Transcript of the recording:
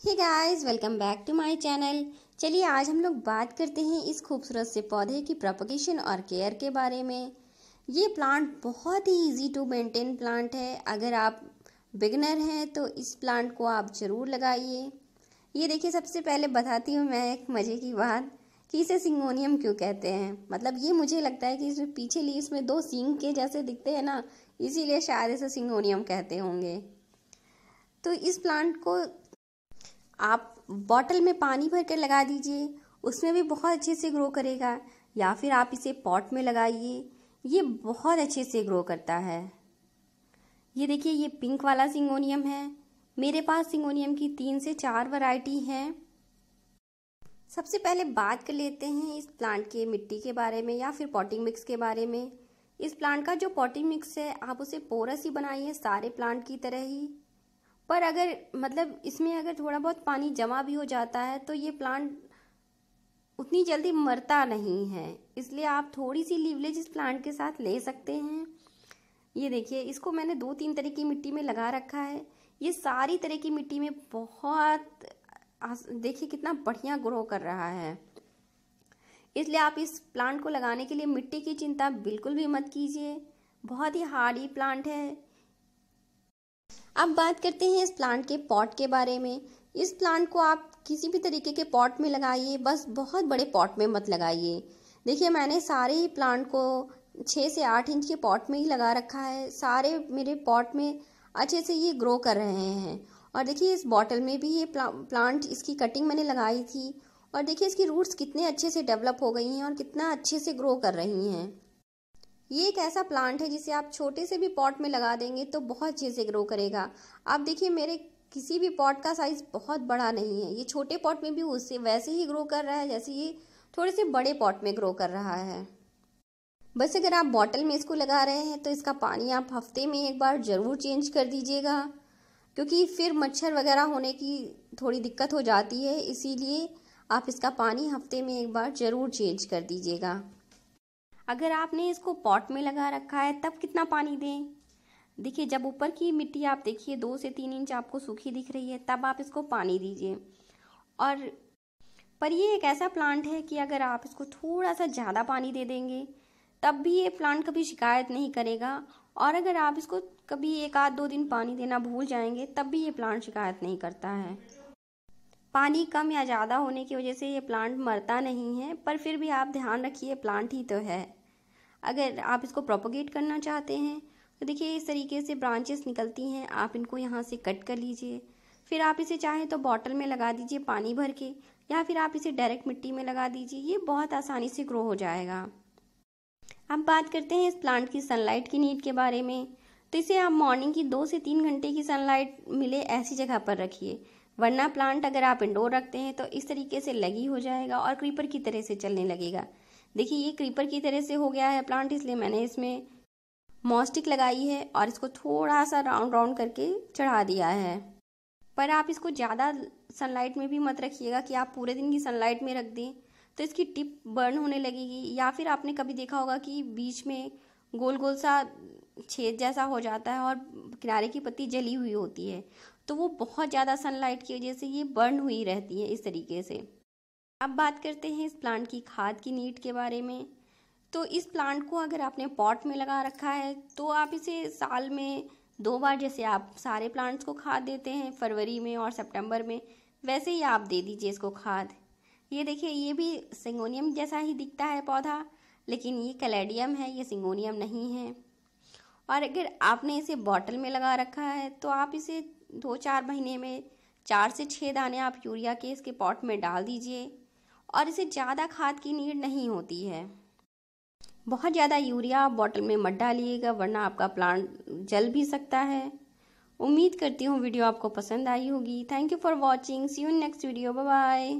hey guys welcome back to my channel चलिए आज हम लोग बात करते हैं इस खूबसूरत से पौधे की प्रोपोगेशन और केयर के बारे में ये प्लांट बहुत ही इजी टू मेंटेन प्लांट है अगर आप बिगनर हैं तो इस प्लांट को आप ज़रूर लगाइए ये देखिए सबसे पहले बताती हूँ मैं एक मज़े की बात कि इसे सिंगोनियम क्यों कहते हैं मतलब ये मुझे लगता है कि इसमें पीछे लिए इसमें दो सिंग के जैसे दिखते हैं ना इसीलिए शायद इसे सिंगोनियम कहते होंगे तो इस प्लांट को आप बॉटल में पानी भर कर लगा दीजिए उसमें भी बहुत अच्छे से ग्रो करेगा या फिर आप इसे पॉट में लगाइए ये बहुत अच्छे से ग्रो करता है ये देखिए ये पिंक वाला सिंगोनियम है मेरे पास सिंगोनियम की तीन से चार वैरायटी हैं सबसे पहले बात कर लेते हैं इस प्लांट के मिट्टी के बारे में या फिर पॉटिंग मिक्स के बारे में इस प्लांट का जो पॉटिंग मिक्स है आप उसे पोरस ही बनाइए सारे प्लांट की तरह ही पर अगर मतलब इसमें अगर थोड़ा बहुत पानी जमा भी हो जाता है तो ये प्लांट उतनी जल्दी मरता नहीं है इसलिए आप थोड़ी सी लीवलेज इस प्लांट के साथ ले सकते हैं ये देखिए इसको मैंने दो तीन तरह की मिट्टी में लगा रखा है ये सारी तरह की मिट्टी में बहुत देखिए कितना बढ़िया ग्रो कर रहा है इसलिए आप इस प्लांट को लगाने के लिए मिट्टी की चिंता बिल्कुल भी मत कीजिए बहुत ही हार्डी प्लांट है अब बात करते हैं इस प्लांट के पॉट के बारे में इस प्लांट को आप किसी भी तरीके के पॉट में लगाइए बस बहुत बड़े पॉट में मत लगाइए देखिए मैंने सारे ही प्लांट को छः से आठ इंच के पॉट में ही लगा रखा है सारे मेरे पॉट में अच्छे से ये ग्रो कर रहे हैं और देखिए इस बॉटल में भी ये प्लांट इसकी कटिंग मैंने लगाई थी और देखिए इसकी रूट्स कितने अच्छे से डेवलप हो गई हैं और कितना अच्छे से ग्रो कर रही हैं ये एक ऐसा प्लांट है जिसे आप छोटे से भी पॉट में लगा देंगे तो बहुत अच्छे से ग्रो करेगा आप देखिए मेरे किसी भी पॉट का साइज़ बहुत बड़ा नहीं है ये छोटे पॉट में भी उससे वैसे ही ग्रो कर रहा है जैसे ये थोड़े से बड़े पॉट में ग्रो कर रहा है बस अगर आप बॉटल में इसको लगा रहे हैं तो इसका पानी आप हफ्ते में एक बार ज़रूर चेंज कर दीजिएगा क्योंकि फिर मच्छर वगैरह होने की थोड़ी दिक्कत हो जाती है इसीलिए आप इसका पानी हफ्ते में एक बार ज़रूर चेंज कर दीजिएगा अगर आपने इसको पॉट में लगा रखा है तब कितना पानी दें देखिए जब ऊपर की मिट्टी आप देखिए दो से तीन इंच आपको सूखी दिख रही है तब आप इसको पानी दीजिए और पर ये एक ऐसा प्लांट है कि अगर आप इसको थोड़ा सा ज़्यादा पानी दे देंगे तब भी ये प्लांट कभी शिकायत नहीं करेगा और अगर आप इसको कभी एक आध दो दिन पानी देना भूल जाएंगे तब भी ये प्लांट शिकायत नहीं करता है पानी कम या ज़्यादा होने की वजह से ये प्लांट मरता नहीं है पर फिर भी आप ध्यान रखिए प्लांट ही तो है अगर आप इसको प्रोपोगेट करना चाहते हैं तो देखिए इस तरीके से ब्रांचेस निकलती हैं आप इनको यहाँ से कट कर लीजिए फिर आप इसे चाहें तो बॉटल में लगा दीजिए पानी भर के या फिर आप इसे डायरेक्ट मिट्टी में लगा दीजिए ये बहुत आसानी से ग्रो हो जाएगा अब बात करते हैं इस प्लांट की सनलाइट की नीड के बारे में तो इसे आप मॉर्निंग की दो से तीन घंटे की सनलाइट मिले ऐसी जगह पर रखिए वरना प्लांट अगर आप इंडोर रखते हैं तो इस तरीके से लगी हो जाएगा और क्रीपर की तरह से चलने लगेगा देखिए ये क्रीपर की तरह से हो गया है प्लांट इसलिए मैंने इसमें मॉस्टिक लगाई है और इसको थोड़ा सा राउंड राउंड करके चढ़ा दिया है पर आप इसको ज़्यादा सनलाइट में भी मत रखिएगा कि आप पूरे दिन की सनलाइट में रख दें तो इसकी टिप बर्न होने लगेगी या फिर आपने कभी देखा होगा कि बीच में गोल गोल सा छेद जैसा हो जाता है और किनारे की पत्ती जली हुई होती है तो वो बहुत ज़्यादा सनलाइट की वजह से ये बर्न हुई रहती है इस तरीके से अब बात करते हैं इस प्लांट की खाद की नीड के बारे में तो इस प्लांट को अगर आपने पॉट में लगा रखा है तो आप इसे साल में दो बार जैसे आप सारे प्लांट्स को खाद देते हैं फरवरी में और सितंबर में वैसे ही आप दे दीजिए इसको खाद ये देखिए ये भी सिंगोनियम जैसा ही दिखता है पौधा लेकिन ये कैलेडियम है ये सिंगोनियम नहीं है और अगर आपने इसे बॉटल में लगा रखा है तो आप इसे दो चार महीने में चार से छः दाने आप यूरिया के इसके पॉट में डाल दीजिए और इसे ज़्यादा खाद की नीड नहीं होती है बहुत ज़्यादा यूरिया आप बॉटल में मत डालिएगा वरना आपका प्लांट जल भी सकता है उम्मीद करती हूँ वीडियो आपको पसंद आई होगी thank you for watching see you next video bye